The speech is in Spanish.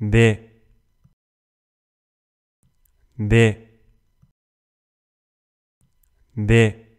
de de de